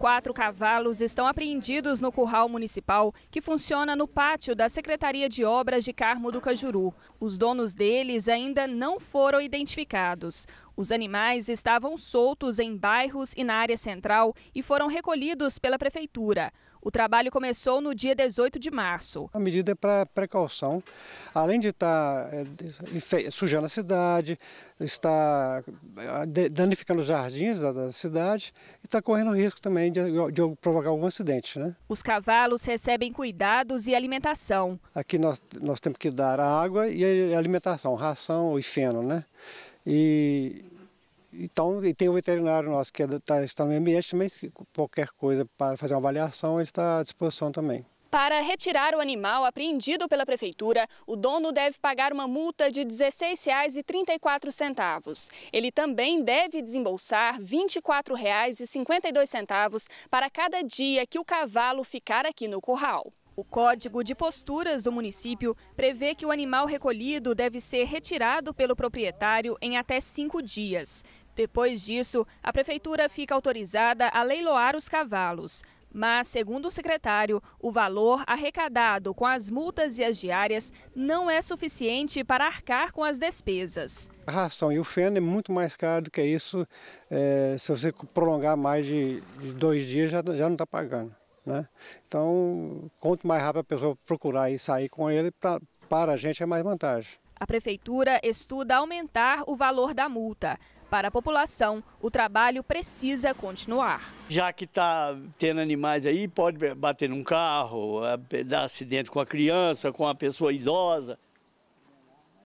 Quatro cavalos estão apreendidos no curral municipal, que funciona no pátio da Secretaria de Obras de Carmo do Cajuru. Os donos deles ainda não foram identificados. Os animais estavam soltos em bairros e na área central e foram recolhidos pela prefeitura. O trabalho começou no dia 18 de março. A medida é para precaução, além de tá, é, estar sujando a cidade, está é, danificando os jardins da cidade e está correndo risco também de, provocar algum acidente. Né? Os cavalos recebem cuidados e alimentação. Aqui nós, nós temos que dar água e alimentação, ração e feno, né? E então, e tem o um veterinário nosso que é do, tá, está no ambiente também, qualquer coisa para fazer uma avaliação, ele está à disposição também. Para retirar o animal apreendido pela prefeitura, o dono deve pagar uma multa de R$ 16,34. Ele também deve desembolsar R$ 24,52 para cada dia que o cavalo ficar aqui no curral. O Código de Posturas do município prevê que o animal recolhido deve ser retirado pelo proprietário em até cinco dias. Depois disso, a prefeitura fica autorizada a leiloar os cavalos. Mas, segundo o secretário, o valor arrecadado com as multas e as diárias não é suficiente para arcar com as despesas. A ração e o feno é muito mais caro do que isso. É, se você prolongar mais de, de dois dias, já, já não está pagando. Né? Então, quanto mais rápido a pessoa procurar e sair com ele, pra, para a gente é mais vantagem. A prefeitura estuda aumentar o valor da multa. Para a população, o trabalho precisa continuar. Já que está tendo animais aí, pode bater num carro, eh, dar acidente com a criança, com a pessoa idosa.